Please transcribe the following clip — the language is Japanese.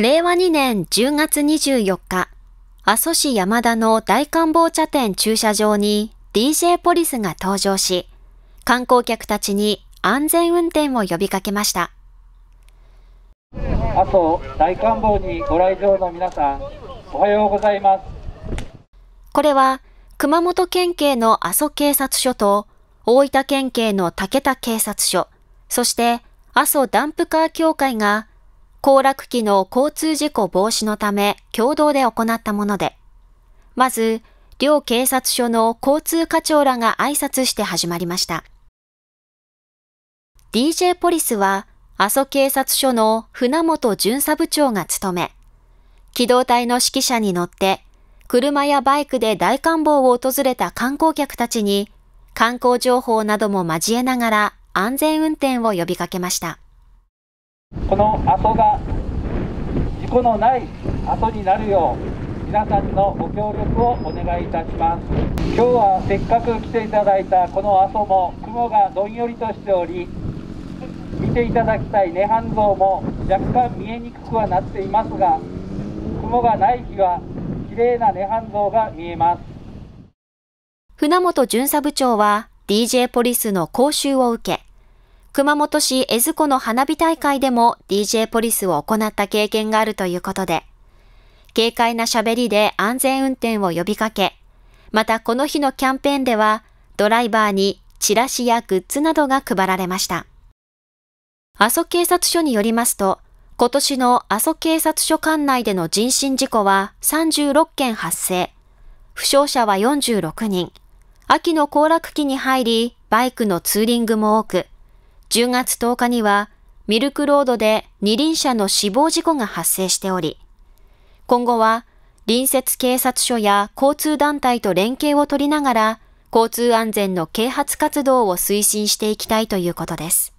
令和2年10月24日、阿蘇市山田の大官房茶店駐車場に DJ ポリスが登場し、観光客たちに安全運転を呼びかけました。阿蘇大官房にご来場の皆さん、おはようございます。これは、熊本県警の阿蘇警察署と、大分県警の武田警察署、そして阿蘇ダンプカー協会が行楽機の交通事故防止のため共同で行ったもので、まず、両警察署の交通課長らが挨拶して始まりました。DJ ポリスは、阿蘇警察署の船本巡査部長が務め、機動隊の指揮者に乗って、車やバイクで大観望を訪れた観光客たちに、観光情報なども交えながら安全運転を呼びかけました。この阿蘇が事故のない阿蘇になるよう皆さんのご協力をお願いいたします今日はせっかく来ていただいたこの阿蘇も雲がどんよりとしており見ていただきたい涅槃像も若干見えにくくはなっていますが雲がない日は綺麗な涅槃像が見えます船本巡査部長は DJ ポリスの講習を受け熊本市江津湖の花火大会でも DJ ポリスを行った経験があるということで、軽快な喋りで安全運転を呼びかけ、またこの日のキャンペーンでは、ドライバーにチラシやグッズなどが配られました。阿蘇警察署によりますと、今年の阿蘇警察署管内での人身事故は36件発生、負傷者は46人、秋の行楽期に入り、バイクのツーリングも多く、10月10日にはミルクロードで二輪車の死亡事故が発生しており、今後は隣接警察署や交通団体と連携を取りながら、交通安全の啓発活動を推進していきたいということです。